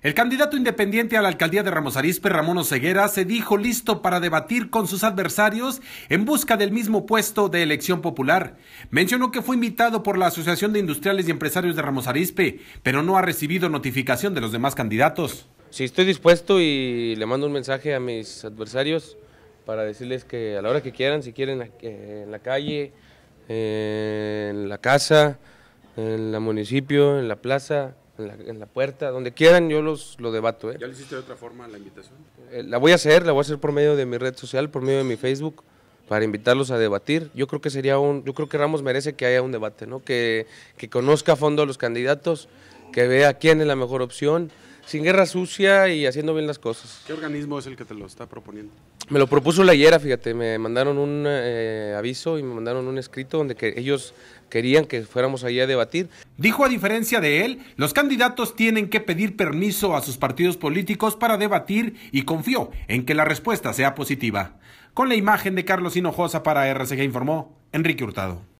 El candidato independiente a la alcaldía de Ramos Arizpe, Ramón Oseguera, se dijo listo para debatir con sus adversarios en busca del mismo puesto de elección popular. Mencionó que fue invitado por la Asociación de Industriales y Empresarios de Ramos Arizpe, pero no ha recibido notificación de los demás candidatos. Sí, estoy dispuesto y le mando un mensaje a mis adversarios para decirles que a la hora que quieran, si quieren eh, en la calle, eh, en la casa, en el municipio, en la plaza, en la, puerta, donde quieran, yo los lo debato. ¿eh? ¿Ya le hiciste de otra forma la invitación? Eh, la voy a hacer, la voy a hacer por medio de mi red social, por medio de mi Facebook, para invitarlos a debatir. Yo creo que sería un, yo creo que Ramos merece que haya un debate, ¿no? Que, que conozca a fondo a los candidatos, que vea quién es la mejor opción sin guerra sucia y haciendo bien las cosas. ¿Qué organismo es el que te lo está proponiendo? Me lo propuso la hiera, fíjate, me mandaron un eh, aviso y me mandaron un escrito donde que ellos querían que fuéramos allí a debatir. Dijo a diferencia de él, los candidatos tienen que pedir permiso a sus partidos políticos para debatir y confió en que la respuesta sea positiva. Con la imagen de Carlos Hinojosa para RCG informó Enrique Hurtado.